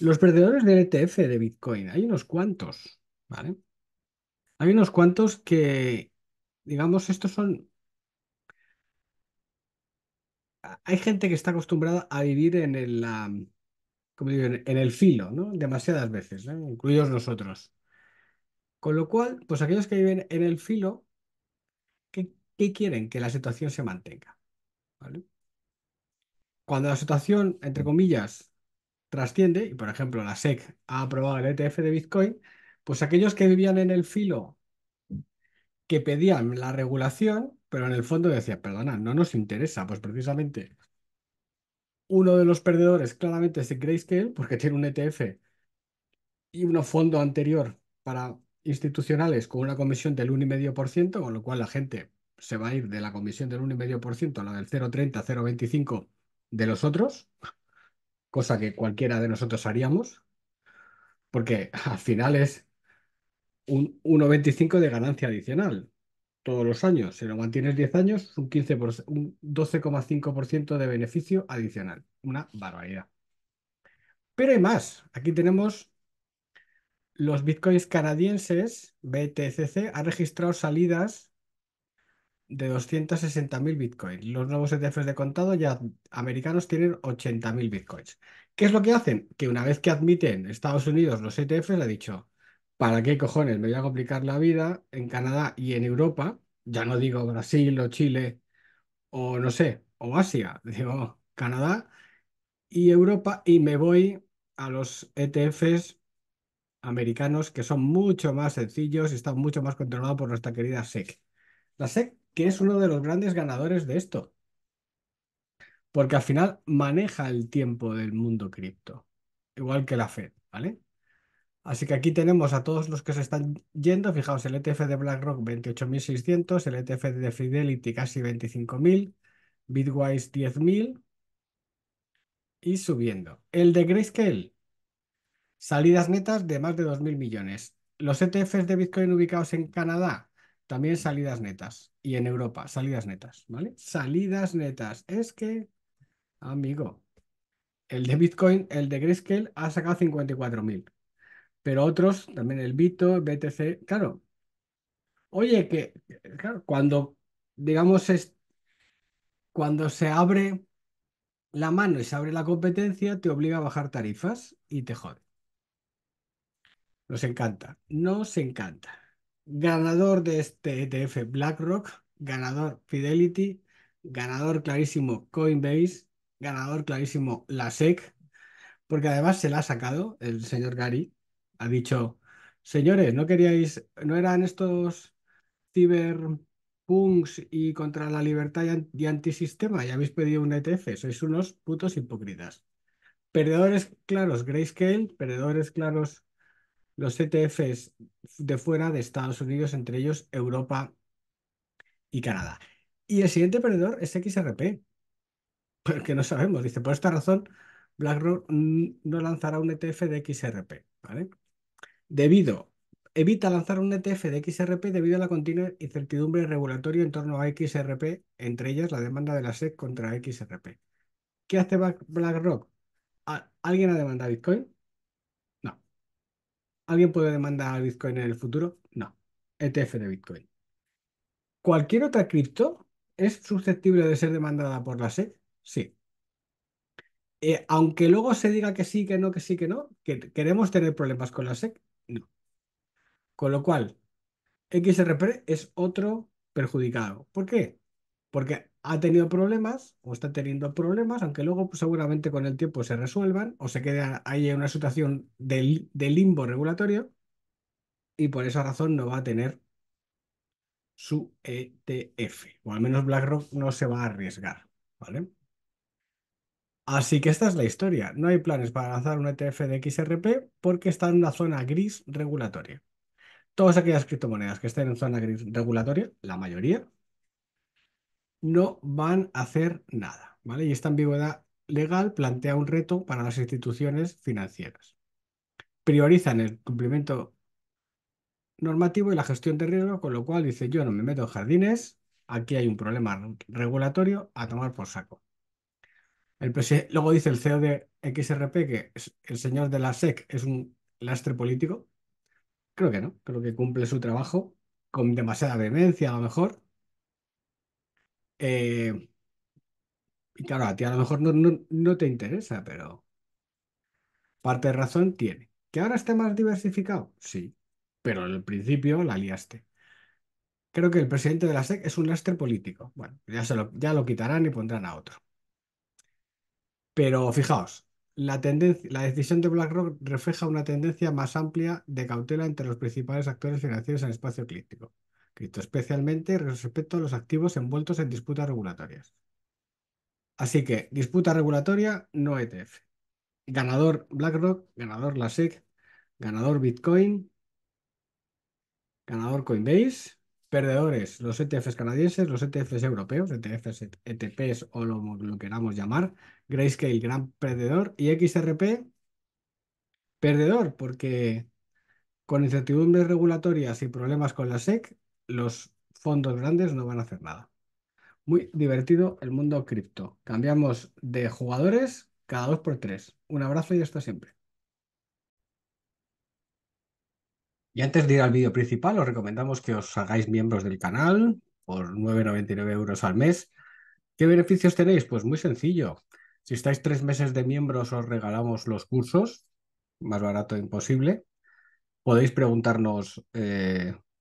Los perdedores del ETF de Bitcoin, hay unos cuantos, ¿vale? Hay unos cuantos que, digamos, estos son... Hay gente que está acostumbrada a vivir en el, en el filo, ¿no? Demasiadas veces, ¿eh? incluidos nosotros. Con lo cual, pues aquellos que viven en el filo, ¿qué, qué quieren? Que la situación se mantenga. ¿vale? Cuando la situación, entre comillas, trasciende, y por ejemplo la SEC ha aprobado el ETF de Bitcoin, pues aquellos que vivían en el filo que pedían la regulación, pero en el fondo decían, perdona, no nos interesa, pues precisamente uno de los perdedores claramente es Grayscale, porque tiene un ETF y un fondo anterior para institucionales con una comisión del 1,5%, con lo cual la gente se va a ir de la comisión del 1,5% a la del 0,30, 0,25 de los otros, cosa que cualquiera de nosotros haríamos, porque al final es un 1,25 de ganancia adicional todos los años. Si lo mantienes 10 años, un, un 12,5% de beneficio adicional. Una barbaridad. Pero hay más. Aquí tenemos los bitcoins canadienses, BTCC, ha registrado salidas de 260.000 bitcoins. Los nuevos ETFs de contado ya americanos tienen 80.000 bitcoins. ¿Qué es lo que hacen? Que una vez que admiten Estados Unidos los ETFs, le ha dicho, ¿para qué cojones me voy a complicar la vida en Canadá y en Europa? Ya no digo Brasil o Chile o no sé, o Asia, digo Canadá y Europa y me voy a los ETFs americanos que son mucho más sencillos y están mucho más controlados por nuestra querida SEC. La SEC que es uno de los grandes ganadores de esto. Porque al final maneja el tiempo del mundo cripto, igual que la Fed, ¿vale? Así que aquí tenemos a todos los que se están yendo. Fijaos, el ETF de BlackRock 28.600, el ETF de Fidelity casi 25.000, Bitwise 10.000 y subiendo. El de Grayscale, salidas netas de más de 2.000 millones. Los ETFs de Bitcoin ubicados en Canadá, también salidas netas. Y en Europa, salidas netas, ¿vale? Salidas netas. Es que, amigo, el de Bitcoin, el de Grayscale, ha sacado 54.000. Pero otros, también el Bito, BTC, claro. Oye, que, cuando, digamos, cuando se abre la mano y se abre la competencia, te obliga a bajar tarifas y te jode. Nos encanta, nos encanta ganador de este ETF BlackRock, ganador Fidelity, ganador clarísimo Coinbase, ganador clarísimo la SEC, porque además se la ha sacado el señor Gary. Ha dicho, señores, no queríais, no eran estos ciberpunks y contra la libertad y antisistema, Ya habéis pedido un ETF, sois unos putos hipócritas. Perdedores claros, Grayscale, perdedores claros, los ETFs de fuera de Estados Unidos, entre ellos Europa y Canadá. Y el siguiente perdedor es XRP, porque no sabemos. Dice, por esta razón, BlackRock no lanzará un ETF de XRP, ¿vale? Debido, evita lanzar un ETF de XRP debido a la continua incertidumbre regulatoria en torno a XRP, entre ellas la demanda de la SEC contra XRP. ¿Qué hace BlackRock? ¿Alguien ha demandado Bitcoin? ¿Alguien puede demandar a Bitcoin en el futuro? No. ETF de Bitcoin. ¿Cualquier otra cripto es susceptible de ser demandada por la SEC? Sí. Eh, aunque luego se diga que sí, que no, que sí, que no, que queremos tener problemas con la SEC, no. Con lo cual, XRP es otro perjudicado. ¿Por qué? Porque ha tenido problemas o está teniendo problemas, aunque luego pues, seguramente con el tiempo se resuelvan o se quede ahí en una situación de, de limbo regulatorio y por esa razón no va a tener su ETF, o al menos BlackRock no se va a arriesgar, ¿vale? Así que esta es la historia. No hay planes para lanzar un ETF de XRP porque está en una zona gris regulatoria. Todas aquellas criptomonedas que estén en zona gris regulatoria, la mayoría, no van a hacer nada, ¿vale? Y esta ambigüedad legal plantea un reto para las instituciones financieras. Priorizan el cumplimiento normativo y la gestión de riesgo, con lo cual dice, yo no me meto en jardines, aquí hay un problema regulatorio a tomar por saco. El Luego dice el CEO de XRP que el señor de la SEC es un lastre político. Creo que no, creo que cumple su trabajo con demasiada vehemencia a lo mejor, eh, y claro, a ti a lo mejor no, te interesa, pero parte de razón tiene. ¿Que ahora esté más diversificado? Sí, pero en el principio la liaste. Creo que el presidente de la SEC es un lastre político. Bueno, ya, lo, ya lo quitarán y pondrán a otro. Pero fijaos, la, la decisión de BlackRock refleja una tendencia más amplia de cautela entre los principales actores financieros en el espacio eclíptico especialmente respecto a los activos envueltos en disputas regulatorias. Así que disputa regulatoria, no ETF. Ganador BlackRock, ganador la SEC, ganador Bitcoin, ganador Coinbase, perdedores los ETFs canadienses, los ETFs europeos, ETFs, ETPs o lo, lo queramos llamar, Grayscale, gran perdedor, y XRP, perdedor, porque con incertidumbres regulatorias y problemas con la SEC, los fondos grandes no van a hacer nada. Muy divertido el mundo cripto. Cambiamos de jugadores cada dos por tres. Un abrazo y hasta siempre. Y antes de ir al vídeo principal, os recomendamos que os hagáis miembros del canal por 9,99 euros al mes. ¿Qué beneficios tenéis? Pues muy sencillo. Si estáis tres meses de miembros, os regalamos los cursos, más barato imposible. Podéis preguntarnos eh,